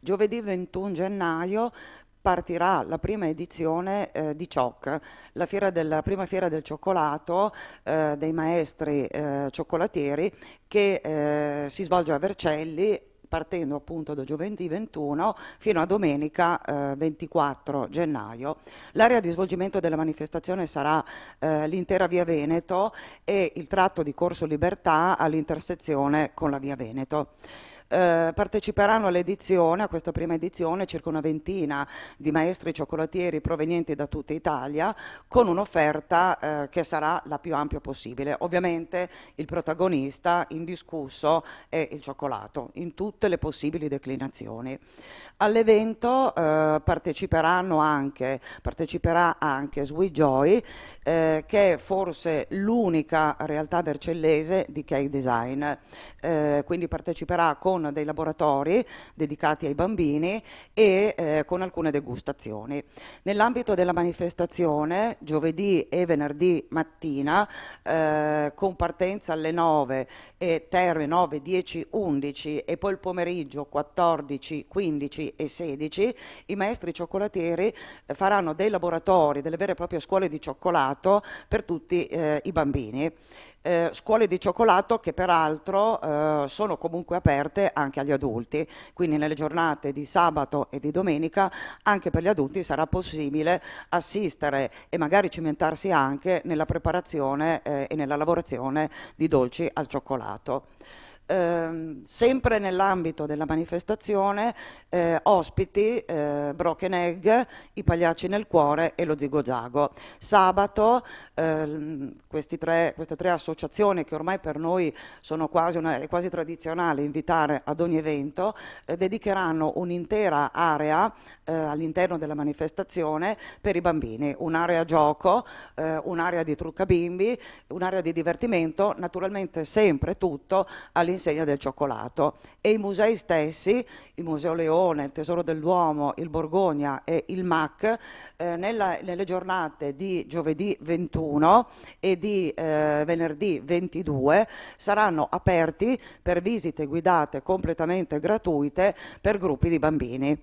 Giovedì 21 gennaio partirà la prima edizione eh, di CIOC, la, la, prima fiera del cioccolato eh, dei maestri eh, cioccolatieri che eh, si svolge a Vercelli partendo appunto da giovedì 21 fino a domenica 24 eh, gennaio. L'area di svolgimento della manifestazione sarà eh, l'intera via Veneto e il tratto di Corso Libertà all'intersezione con la via Veneto. Eh, parteciperanno all'edizione, a questa prima edizione, circa una ventina di maestri cioccolatieri provenienti da tutta Italia con un'offerta eh, che sarà la più ampia possibile. Ovviamente il protagonista indiscusso è il cioccolato in tutte le possibili declinazioni. All'evento eh, parteciperanno anche, parteciperà anche SweJoy, eh, che è forse l'unica realtà vercellese di cake design, eh, quindi parteciperà con dei laboratori dedicati ai bambini e eh, con alcune degustazioni. Nell'ambito della manifestazione, giovedì e venerdì mattina, eh, con partenza alle 9 e termine 9, 10, 11 e poi il pomeriggio 14, 15 e 16 i maestri cioccolatieri eh, faranno dei laboratori, delle vere e proprie scuole di cioccolato per tutti eh, i bambini. Eh, scuole di cioccolato che peraltro eh, sono comunque aperte anche agli adulti, quindi nelle giornate di sabato e di domenica anche per gli adulti sarà possibile assistere e magari cimentarsi anche nella preparazione eh, e nella lavorazione di dolci al cioccolato eh, sempre nell'ambito della manifestazione eh, ospiti eh, Broken Egg, I Pagliacci nel Cuore e lo Zigo Zago. Sabato ehm, tre, queste tre associazioni che ormai per noi sono quasi, una, è quasi tradizionale invitare ad ogni evento eh, dedicheranno un'intera area eh, all'interno della manifestazione per i bambini, un'area gioco, eh, un'area di trucca bimbi, un'area di divertimento, naturalmente sempre tutto all'interno all'insegna del cioccolato e i musei stessi, il Museo Leone, il Tesoro dell'Uomo, il Borgogna e il MAC, eh, nella, nelle giornate di giovedì 21 e di eh, venerdì 22 saranno aperti per visite guidate completamente gratuite per gruppi di bambini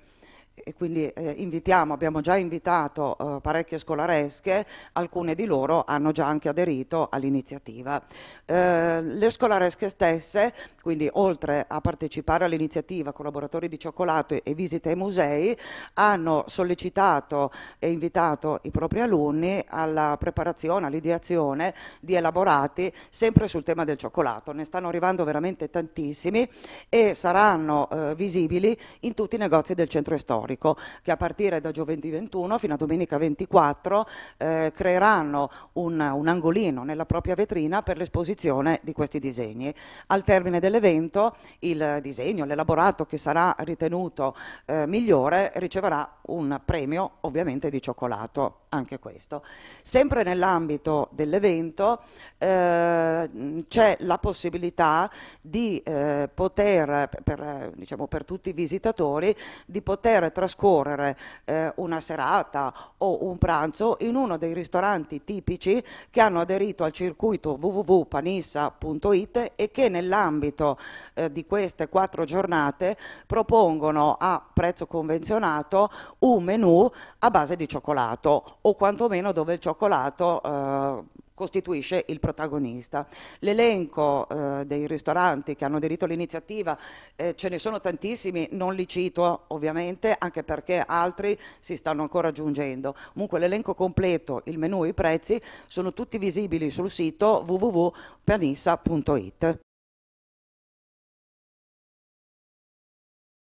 e quindi eh, invitiamo, abbiamo già invitato eh, parecchie scolaresche, alcune di loro hanno già anche aderito all'iniziativa. Eh, le scolaresche stesse, quindi oltre a partecipare all'iniziativa Collaboratori di Cioccolato e Visite ai Musei, hanno sollecitato e invitato i propri alunni alla preparazione, all'ideazione di elaborati sempre sul tema del cioccolato. Ne stanno arrivando veramente tantissimi e saranno eh, visibili in tutti i negozi del centro storico storico che a partire da giovedì 21 fino a domenica 24 eh, creeranno un, un angolino nella propria vetrina per l'esposizione di questi disegni. Al termine dell'evento il disegno, l'elaborato che sarà ritenuto eh, migliore riceverà un premio ovviamente di cioccolato anche questo. Sempre nell'ambito dell'evento eh, c'è la possibilità di eh, poter, per, diciamo, per, tutti i visitatori, di poter trascorrere eh, una serata o un pranzo in uno dei ristoranti tipici che hanno aderito al circuito www.panissa.it e che nell'ambito eh, di queste quattro giornate propongono a prezzo convenzionato un menù a base di cioccolato o quantomeno dove il cioccolato eh, costituisce il protagonista. L'elenco eh, dei ristoranti che hanno aderito all'iniziativa, eh, ce ne sono tantissimi, non li cito ovviamente, anche perché altri si stanno ancora aggiungendo. Comunque l'elenco completo, il menù e i prezzi sono tutti visibili sul sito www.pianissa.it.